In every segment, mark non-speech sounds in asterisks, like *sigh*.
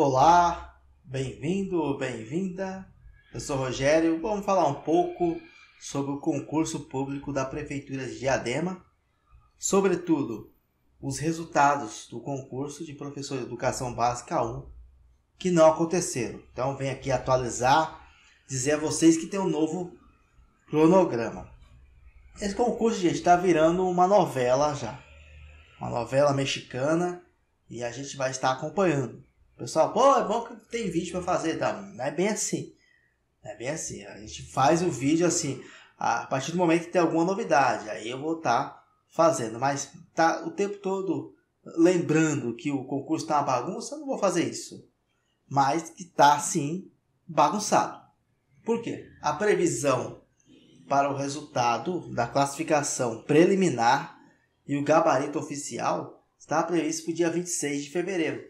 Olá, bem-vindo, ou bem-vinda. Eu sou Rogério. Vamos falar um pouco sobre o concurso público da Prefeitura de Diadema, sobretudo os resultados do concurso de professor de educação básica 1 que não aconteceram. Então, venho aqui atualizar, dizer a vocês que tem um novo cronograma. Esse concurso, gente, está virando uma novela já. Uma novela mexicana e a gente vai estar acompanhando pessoal, pô, é bom que tem vídeo para fazer, tá? Não é bem assim. Não é bem assim. A gente faz o vídeo assim, a partir do momento que tem alguma novidade, aí eu vou estar tá fazendo. Mas tá o tempo todo lembrando que o concurso tá uma bagunça, eu não vou fazer isso. Mas que tá sim bagunçado. Por quê? A previsão para o resultado da classificação preliminar e o gabarito oficial está previsto para o dia 26 de fevereiro.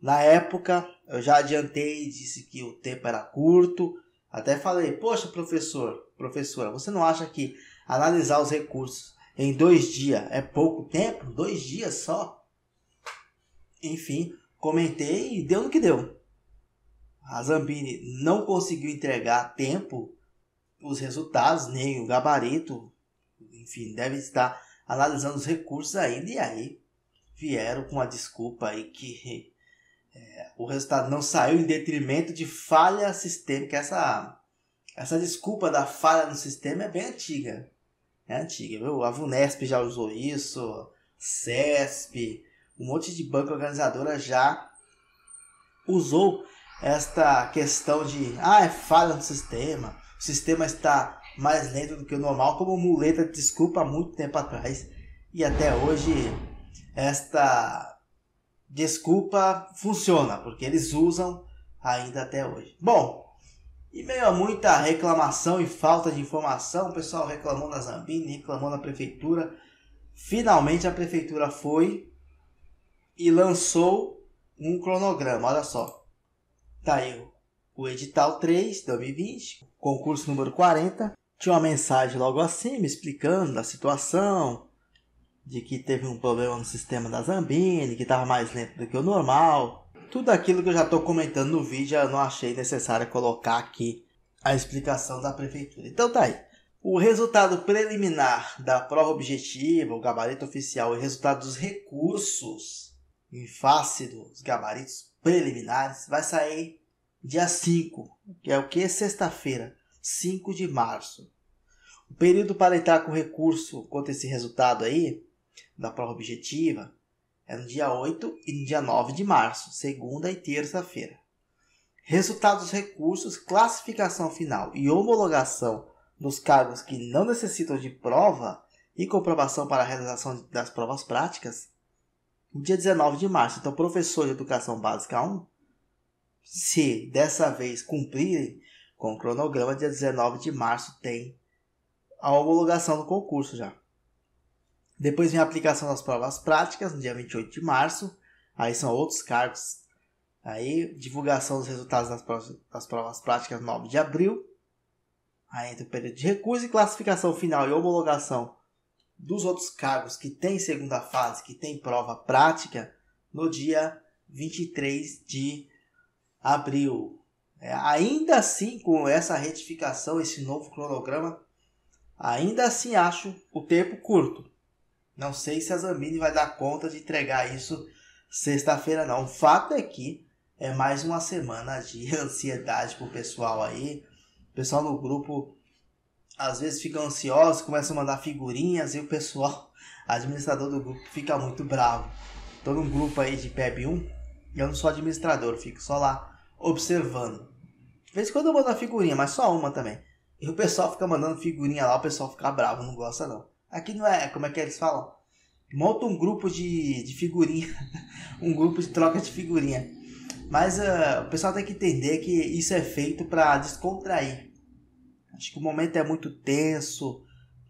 Na época, eu já adiantei e disse que o tempo era curto. Até falei, poxa, professor, professora, você não acha que analisar os recursos em dois dias é pouco tempo? Dois dias só? Enfim, comentei e deu no que deu. A Zambini não conseguiu entregar a tempo os resultados, nem o gabarito. Enfim, deve estar analisando os recursos ainda. E aí vieram com a desculpa aí que é, o resultado não saiu em detrimento de falha sistêmica. Essa, essa desculpa da falha no sistema é bem antiga. É antiga, viu? A VUNESP já usou isso, CESP, um monte de banco organizadora já usou esta questão de ah, é falha no sistema, o sistema está mais lento do que o normal, como muleta de desculpa há muito tempo atrás. E até hoje, esta desculpa funciona, porque eles usam ainda até hoje. Bom, e meio a muita reclamação e falta de informação, o pessoal reclamou na Zambini, reclamou na prefeitura. Finalmente a prefeitura foi e lançou um cronograma, olha só. Tá aí o edital 3 2020, concurso número 40. Tinha uma mensagem logo acima explicando a situação, de que teve um problema no sistema da Zambini, que estava mais lento do que o normal. Tudo aquilo que eu já estou comentando no vídeo, eu não achei necessário colocar aqui a explicação da prefeitura. Então tá aí. O resultado preliminar da prova objetiva, o gabarito oficial e o resultado dos recursos em face dos gabaritos preliminares vai sair dia 5, que é o que? Sexta-feira, 5 de março. O período para entrar com recurso contra esse resultado aí da prova objetiva é no dia 8 e no dia 9 de março, segunda e terça-feira. Resultados dos recursos, classificação final e homologação dos cargos que não necessitam de prova e comprovação para a realização das provas práticas, no dia 19 de março. Então, professor de Educação Básica 1, se dessa vez cumprirem com o cronograma, dia 19 de março tem a homologação do concurso já. Depois vem a aplicação das provas práticas, no dia 28 de março. Aí são outros cargos. Aí, divulgação dos resultados das provas, das provas práticas, 9 de abril. Aí entra o período de recurso e classificação final e homologação dos outros cargos que tem segunda fase, que tem prova prática, no dia 23 de abril. É, ainda assim, com essa retificação, esse novo cronograma, ainda assim acho o tempo curto. Não sei se a Zamini vai dar conta de entregar isso sexta-feira, não. O fato é que é mais uma semana de *laughs* ansiedade pro pessoal aí. O pessoal no grupo às vezes fica ansioso, começa a mandar figurinhas e o pessoal, *laughs* administrador do grupo, fica muito bravo. Tô num grupo aí de PEB 1 e eu não sou administrador, fico só lá observando. De vez em quando eu mando a figurinha, mas só uma também. E o pessoal fica mandando figurinha lá, o pessoal fica bravo, não gosta não. Aqui não é, como é que eles falam? Monta um grupo de, de figurinha, *laughs* um grupo de troca de figurinha. Mas uh, o pessoal tem que entender que isso é feito para descontrair. Acho que o momento é muito tenso,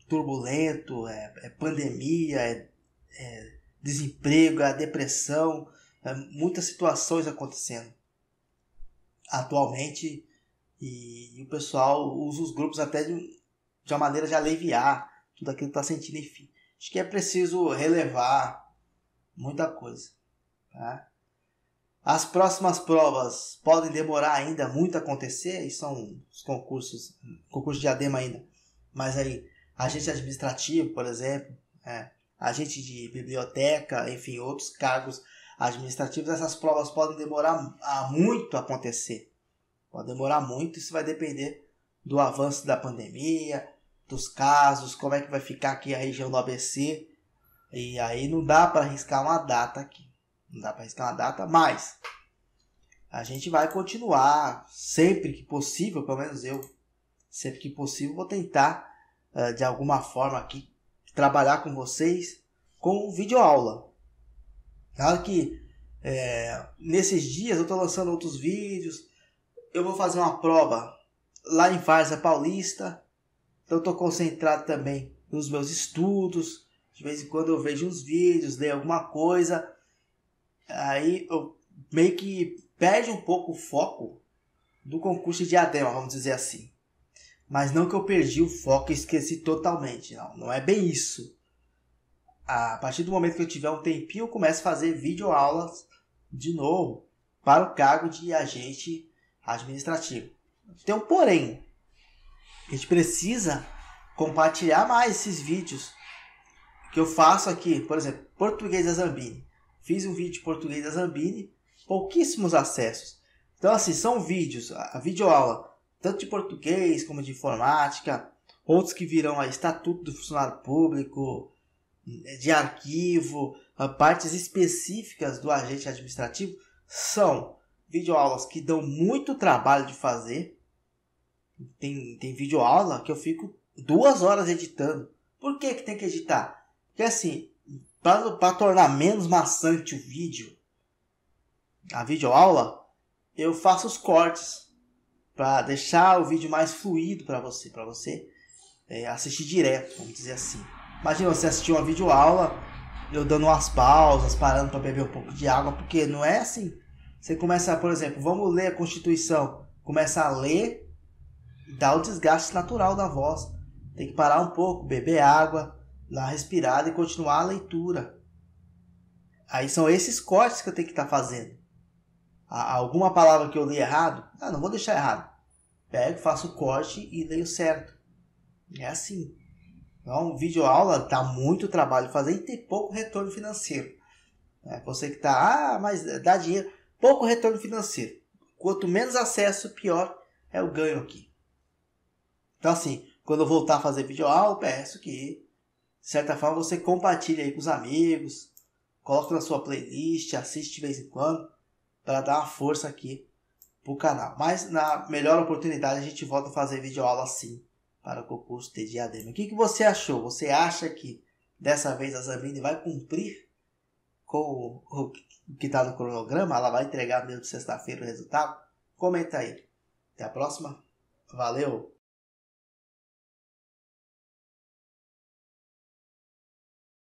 turbulento, é, é pandemia, é, é, desemprego, é depressão, é muitas situações acontecendo atualmente e, e, o pessoal usa os grupos até de, de uma maneira de aliviar tudo aquilo que está sentindo, enfim. Acho que é preciso relevar muita coisa. Tá? As próximas provas podem demorar ainda muito a acontecer, e são os concursos, concurso de ADEMA ainda, mas aí, agente administrativo, por exemplo, é, agente de biblioteca, enfim, outros cargos administrativos, essas provas podem demorar a muito a acontecer. Pode demorar muito, isso vai depender do avanço da pandemia, dos casos, como é que vai ficar aqui a região do ABC. E aí não dá para arriscar uma data aqui. Não dá para arriscar uma data, mas a gente vai continuar sempre que possível, pelo menos eu, sempre que possível, vou tentar eh, de alguma forma aqui trabalhar com vocês com videoaula. Claro que é, nesses dias eu estou lançando outros vídeos, eu vou fazer uma prova lá em Varza Paulista, então estou concentrado também nos meus estudos. De vez em quando eu vejo uns vídeos, leio alguma coisa. Aí eu meio que perde um pouco o foco do concurso de diadema, vamos dizer assim. Mas não que eu perdi o foco e esqueci totalmente, não. Não é bem isso. A partir do momento que eu tiver um tempinho, eu começo a fazer videoaulas de novo para o cargo de agente administrativo. Tem um porém. A gente precisa compartilhar mais esses vídeos que eu faço aqui. Por exemplo, português da Zambini. Fiz um vídeo de português da Zambini, pouquíssimos acessos. Então, assim, são vídeos, a videoaula, tanto de português como de informática, outros que virão a estatuto do funcionário público, de arquivo, ah, partes específicas do agente administrativo, são videoaulas que dão muito trabalho de fazer, tem, tem vídeo aula que eu fico duas horas editando. Por que, que tem que editar? Porque assim, para tornar menos maçante o vídeo, a videoaula, eu faço os cortes para deixar o vídeo mais fluido para você, para você é, assistir direto, vamos dizer assim. Imagina você assistir uma videoaula, eu dando umas pausas, parando para beber um pouco de água, porque não é assim. Você começa, por exemplo, vamos ler a Constituição, começa a ler dá o desgaste natural da voz. Tem que parar um pouco, beber água, dar uma respirada e continuar a leitura. Aí são esses cortes que eu tenho que estar tá fazendo. Há alguma palavra que eu li errado, ah, não vou deixar errado. Pego, faço o corte e leio certo. É assim. Então, vídeo aula dá muito trabalho fazer e tem pouco retorno financeiro. É, você que está, ah, mas dá dinheiro. Pouco retorno financeiro. Quanto menos acesso, pior é o ganho aqui. Então, assim, quando eu voltar a fazer vídeo aula, ah, eu peço que, de certa forma, você compartilhe aí com os amigos, coloque na sua playlist, assiste de vez em quando, para dar uma força aqui pro canal. Mas na melhor oportunidade a gente volta a fazer vídeo aula assim para o concurso de diadema. O que, que você achou? Você acha que dessa vez a Zamini vai cumprir com o que está no cronograma? Ela vai entregar mesmo sexta-feira o resultado? Comenta aí. Até a próxima. Valeu!